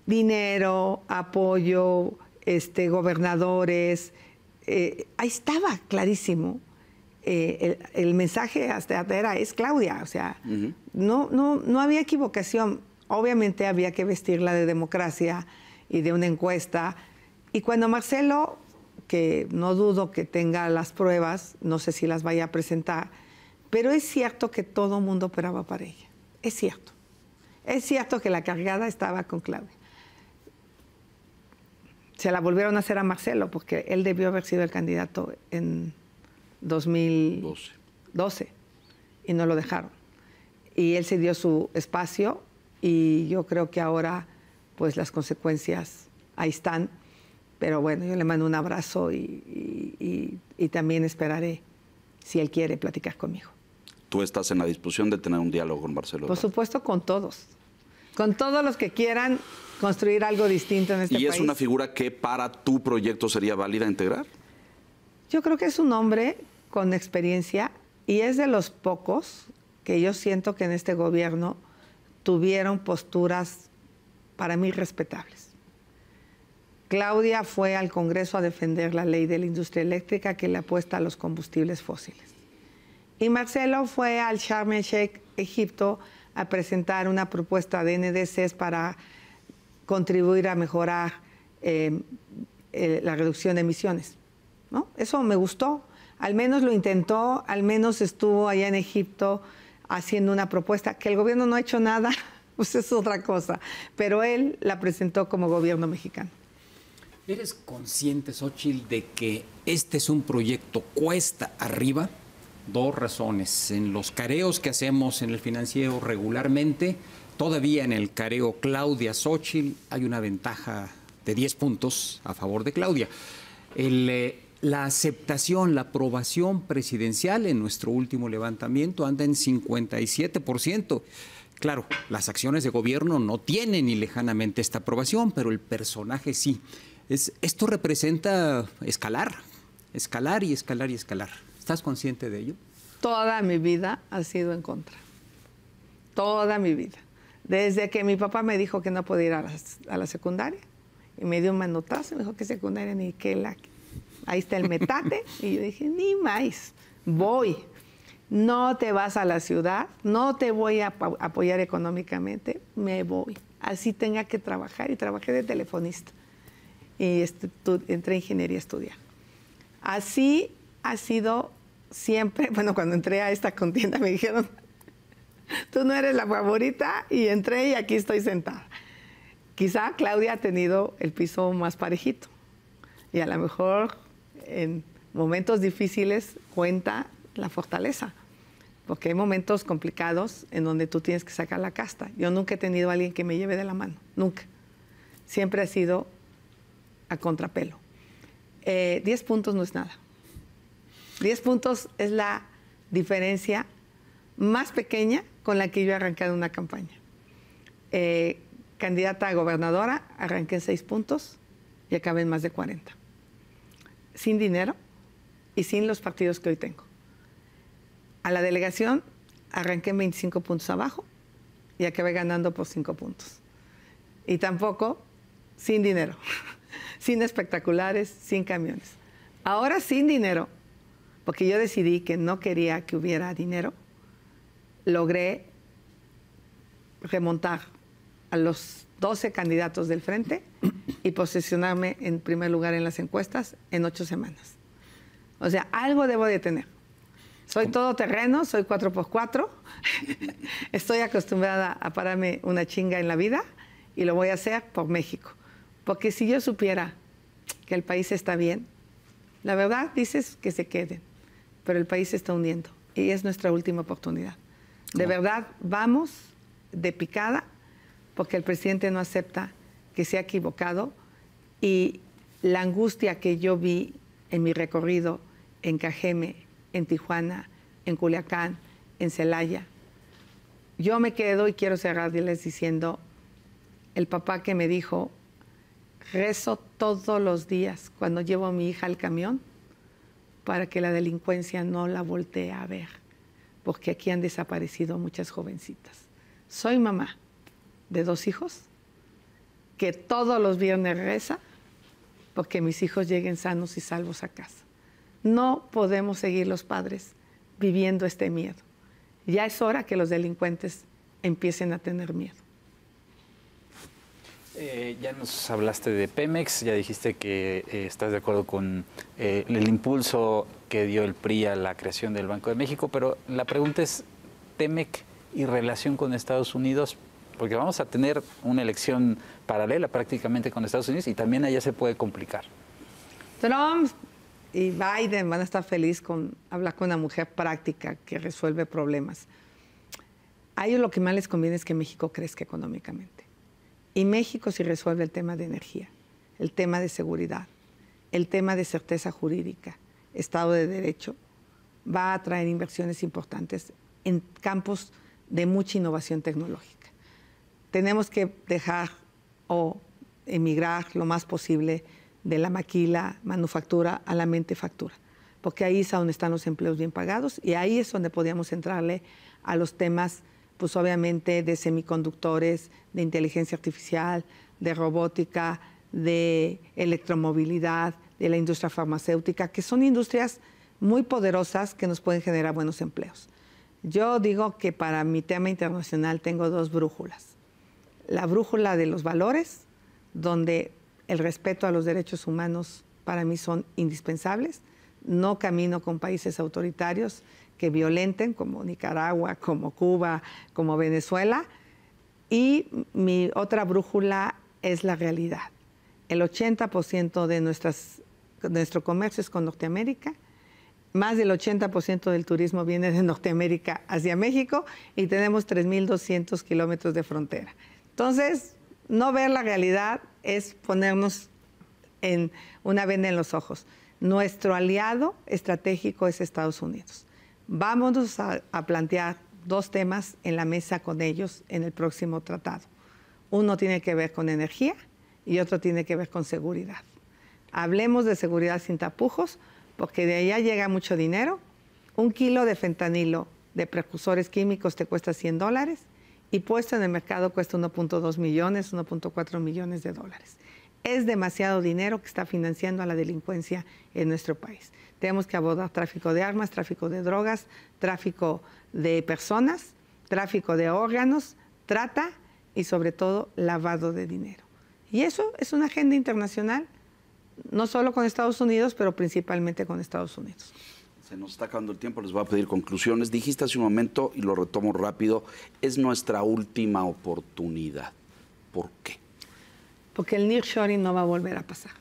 Dinero, apoyo, este, gobernadores. Eh, ahí estaba clarísimo. Eh, el, mensaje hasta era es Claudia, o sea, no, no, no había equivocación. Obviamente había que vestirla de democracia y de una encuesta. Y cuando Marcelo, que no dudo que tenga las pruebas, no sé si las vaya a presentar, pero es cierto que todo el mundo operaba para ella. Es cierto. Es cierto que la cargada estaba con clave. Se la volvieron a hacer a Marcelo porque él debió haber sido el candidato en 2012 y no lo dejaron. Y él se dio su espacio y yo creo que ahora pues las consecuencias ahí están. Pero bueno, yo le mando un abrazo y también esperaré, si él quiere, platicar conmigo tú estás en la disposición de tener un diálogo con Barcelona. Por supuesto, con todos. Con todos los que quieran construir algo distinto en este país. ¿Y es una figura que para tu proyecto sería válida integrar? Yo creo que es un hombre con experiencia y es de los pocos que yo siento que en este gobierno tuvieron posturas para mí respetables. Claudia fue al Congreso a defender la ley de la industria eléctrica que le apuesta a los combustibles fósiles. Y Marcelo fue al Sharm el Sheikh, Egipto, a presentar una propuesta de NDCs para contribuir a mejorar em, eh, la reducción de emisiones. ¿no? Eso me gustó. Al menos lo intentó, al menos estuvo allá en Egipto haciendo una propuesta, que el gobierno no ha hecho nada, pues es otra cosa, pero él la presentó como gobierno mexicano. ¿Eres consciente, Xochitl, de que este es un proyecto cuesta arriba? dos razones. En los careos que hacemos en el financiero regularmente, todavía en el careo Claudia Xochitl hay una ventaja de 10 puntos a favor de Claudia. Eh, la aceptación, la aprobación presidencial en nuestro último levantamiento anda en 57%. Claro, las acciones de gobierno no tienen ni lejanamente esta aprobación, pero el personaje sí. esto representa escalar, escalar y escalar y escalar. ¿Estás consciente de ello? Toda mi vida ha sido en contra. Toda mi vida. Desde que mi papá me dijo que no podía ir a la, secundaria y me dio un manotazo, me dijo que secundaria ni que la... Ahí está el metate y yo dije, ni más, voy. No te vas a la ciudad, no te voy a apoyar económicamente, me voy. Así tenga que trabajar y trabajé de telefonista y entré a ingeniería a estudiar. Así ha sido siempre, bueno, cuando entré a esta contienda me dijeron, tú no eres la favorita y entré y aquí estoy sentada. Quizá Claudia ha tenido el piso más parejito y a lo mejor en momentos difíciles cuenta la fortaleza, porque hay momentos complicados en donde tú tienes que sacar la casta. Yo nunca he tenido a alguien que me lleve de la mano, nunca. Siempre ha sido a contrapelo. Eh, diez puntos no es nada. 10 puntos es la diferencia más pequeña con la que yo he arrancado una campaña. Eh, candidata a gobernadora, arranqué en 6 puntos y acabé en más de 40. Sin dinero y sin los partidos que hoy tengo. A la delegación arranqué en 25 puntos abajo y acabé ganando por 5 puntos. Y tampoco sin dinero, sin espectaculares, sin camiones. Ahora sin dinero porque yo decidí que no quería que hubiera dinero, logré remontar a los 12 candidatos del frente y posicionarme en primer lugar en las encuestas en ocho semanas. O sea, algo debo de tener. Soy todo terreno, soy 4x4, estoy acostumbrada a pararme una chinga en la vida y lo voy a hacer por México. Porque si yo supiera que el país está bien, la verdad dices que se quede pero el país se está hundiendo y es nuestra última oportunidad. De verdad, vamos de picada porque el presidente no acepta que se equivocado y la angustia que yo vi en mi recorrido en Cajeme, en Tijuana, en Culiacán, en Celaya. Yo me quedo y quiero cerrarles diciendo, el papá que me dijo, rezo todos los días cuando llevo a mi hija al camión para que la delincuencia no la voltee a ver, porque aquí han desaparecido muchas jovencitas. Soy mamá de dos hijos que todos los viernes reza porque mis hijos lleguen sanos y salvos a casa. No podemos seguir los padres viviendo este miedo. Ya es hora que los delincuentes empiecen a tener miedo. Eh, ya nos hablaste de Pemex, ya dijiste que eh, estás de acuerdo con eh, el impulso que dio el PRI a la creación del Banco de México, pero la pregunta es Temec y relación con Estados Unidos, porque vamos a tener una elección paralela prácticamente con Estados Unidos y también allá se puede complicar. Trump y Biden van a estar felices con hablar con una mujer práctica que resuelve problemas. A ellos lo que más les conviene es que México crezca económicamente y México si resuelve el tema de energía, el tema de seguridad, el tema de certeza jurídica, Estado de Derecho. Va a traer inversiones importantes en campos de mucha innovación tecnológica. Tenemos que dejar o emigrar lo más posible de la maquila, manufactura a la mente factura, porque ahí es donde están los empleos bien pagados y ahí es donde podíamos entrarle a los temas pues obviamente de semiconductores, de inteligencia artificial, de robótica, de electromovilidad, de la industria farmacéutica, que son industrias muy poderosas que nos pueden generar buenos empleos. Yo digo que para mi tema internacional tengo dos brújulas. La brújula de los valores, donde el respeto a los derechos humanos para mí son indispensables. No camino con países autoritarios, que violenten, como Nicaragua, como Cuba, como Venezuela. Y mi otra brújula es la realidad. El 80% de nuestro comercio es con Norteamérica, más del 80% del turismo viene de Norteamérica hacia México y tenemos 3.200 kilómetros de frontera. Entonces, no ver la realidad es ponernos en una venda en los ojos. Nuestro aliado estratégico es Estados Unidos. Vamos a, plantear dos temas en la mesa con ellos en el próximo tratado. Uno tiene que ver con energía y otro tiene que ver con seguridad. Hablemos de seguridad sin tapujos, porque de allá llega mucho dinero. Un kilo de fentanilo de precursores químicos te cuesta 100 dólares y puesto en el mercado cuesta 1.2 millones, 1.4 millones de dólares es demasiado dinero que está financiando a la delincuencia en nuestro país. Tenemos que abordar tráfico de armas, tráfico de drogas, tráfico de personas, tráfico de órganos, trata y sobre todo lavado de dinero. Y eso es una agenda internacional, no solo con Estados Unidos, pero principalmente con Estados Unidos. Se nos está acabando el tiempo, les voy a pedir conclusiones. Dijiste hace un momento, y lo retomo rápido, es nuestra última oportunidad. ¿Por qué? porque el nearshoring no va a volver a pasar.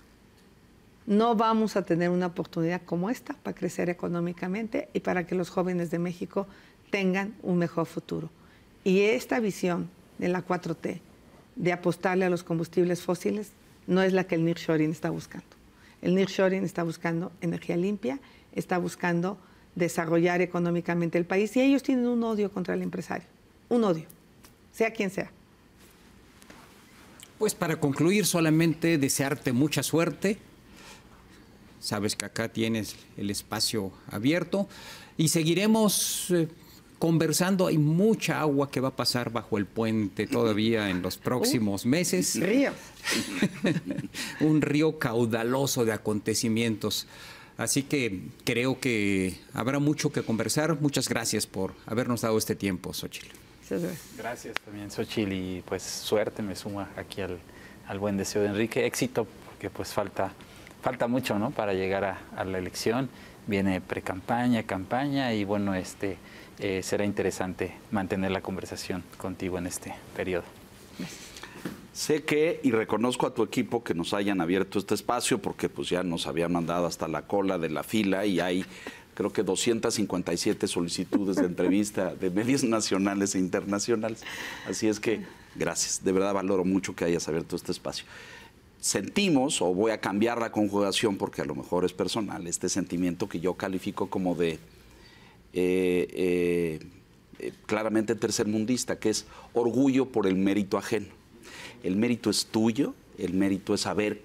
No vamos a tener una oportunidad como esta para crecer económicamente y para que los jóvenes de México tengan un mejor futuro. Y esta visión de la 4T, de apostarle a los combustibles fósiles, no es la que el nearshoring está buscando. El nearshoring está buscando energía limpia, está buscando desarrollar económicamente el país y ellos tienen un odio contra el empresario, un odio, sea quien sea. Pues para concluir solamente desearte mucha suerte. Sabes que acá tienes el espacio abierto y seguiremos eh, conversando. Hay mucha agua que va a pasar bajo el puente todavía en los próximos uh, meses. Río. Un río caudaloso de acontecimientos. Así que creo que habrá mucho que conversar. Muchas gracias por habernos dado este tiempo, Xochitl gracias. también, Xochil, y pues suerte me suma aquí al, buen deseo de Enrique. Éxito, porque pues falta, falta mucho, ¿no? Para llegar a, la elección. Viene pre-campaña, campaña, y bueno, este eh, será interesante mantener la conversación contigo en este periodo. Sé que y reconozco a tu equipo que nos hayan abierto este espacio porque pues ya nos habían mandado hasta la cola de la fila y hay creo que 257 solicitudes de entrevista de medios nacionales e internacionales. Así es que gracias, de verdad valoro mucho que hayas abierto este espacio. Sentimos, o voy a cambiar la conjugación porque a lo mejor es personal, este sentimiento que yo califico como de... Eh, eh, eh, claramente tercermundista, que es orgullo por el mérito ajeno. El mérito es tuyo, el mérito es haber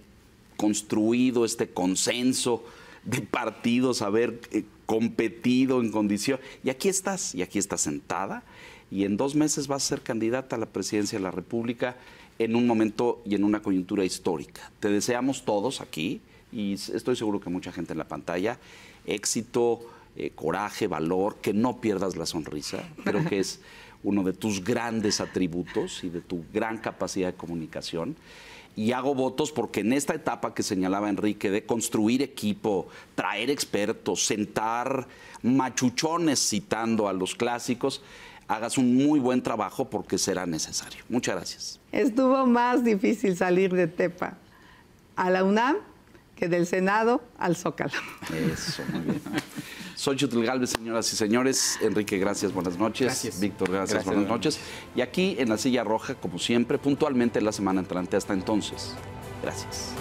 construido este consenso de partidos, haber competido en condición. Y aquí estás, y aquí estás sentada, y en dos meses vas a ser candidata a la presidencia de la República en un momento y en una coyuntura histórica. Te deseamos todos aquí, y estoy seguro que mucha gente en la pantalla, éxito, eh, coraje, valor, que no pierdas la sonrisa. Creo que es uno de tus grandes atributos y de tu gran capacidad de comunicación y hago votos porque en esta etapa que señalaba Enrique de construir equipo, traer expertos, sentar machuchones citando a los clásicos, hagas un muy buen trabajo porque será necesario. Muchas gracias. Estuvo más difícil salir de Tepa a la UNAM que del Senado al Zócalo. Eso, muy bien. Soy Galvez, señoras y señores. Enrique, gracias, buenas noches. Gracias. Víctor, gracias, gracias buenas noches. Y aquí en la silla roja, como siempre, puntualmente la semana entrante. Hasta entonces, gracias.